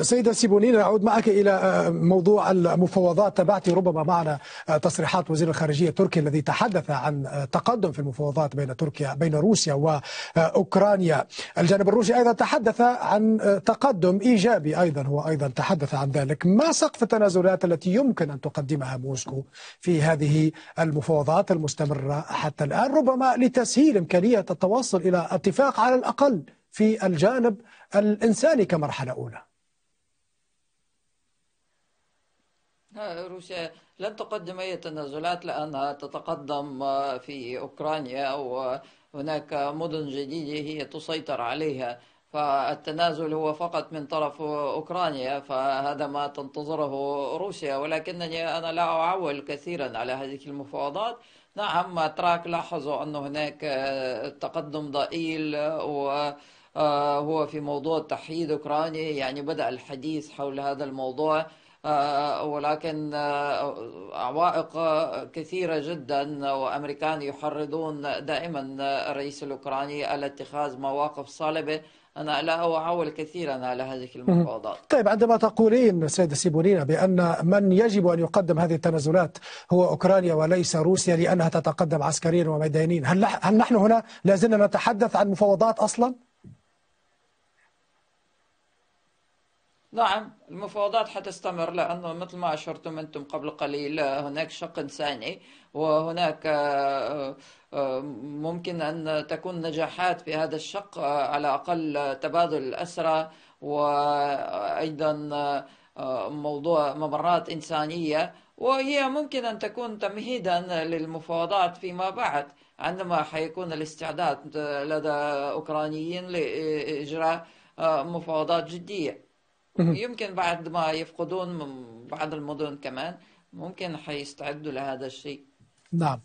سيدة سيبونين أعود معك إلى آه، موضوع المفاوضات تبعتي ربما معنا آه، تصريحات وزير الخارجية التركي الذي تحدث عن آه، تقدم في المفاوضات بين تركيا بين روسيا وأوكرانيا الجانب الروسي أيضا تحدث عن تقدم إيجابي أيضا هو أيضا تحدث عن ذلك ما سقف التنازلات التي يمكن أن تقدمها موسكو في هذه المفاوضات المستمرة حتى الآن ربما لتسهيل إمكانية التوصل إلى اتفاق على الأقل في الجانب الإنساني كمرحلة أولى روسيا لن تقدم أي تنازلات لأنها تتقدم في أوكرانيا وهناك مدن جديدة هي تسيطر عليها فالتنازل هو فقط من طرف أوكرانيا فهذا ما تنتظره روسيا ولكنني أنا لا أعول كثيرا على هذه المفاوضات نعم أتراك لاحظوا أن هناك تقدم ضئيل و آه، هو في موضوع تحييد أوكراني يعني بدأ الحديث حول هذا الموضوع آه، ولكن آه، عوائق كثيرة جدا وأمريكان يحرضون دائما الرئيس الأوكراني على اتخاذ مواقف صلبة أنا لا أعول كثيرا على هذه المفاوضات طيب عندما تقولين سيدة سيبونينا بأن من يجب أن يقدم هذه التنازلات هو أوكرانيا وليس روسيا لأنها تتقدم عسكريا وميدانيا هل, هل نحن هنا لازلنا نتحدث عن مفاوضات أصلا؟ نعم المفاوضات حتستمر لأنه مثل ما أشرتم أنتم قبل قليل هناك شق إنساني وهناك آه، آه، ممكن أن تكون نجاحات في هذا الشق آه، على أقل تبادل الأسرى وأيضا موضوع ممرات إنسانية وهي ممكن أن تكون تمهيدا للمفاوضات فيما بعد عندما حيكون الاستعداد لدى أوكرانيين لإجراء مفاوضات جدية يمكن بعد ما يفقدون من بعض المدن كمان ممكن حيستعدوا لهذا الشيء نعم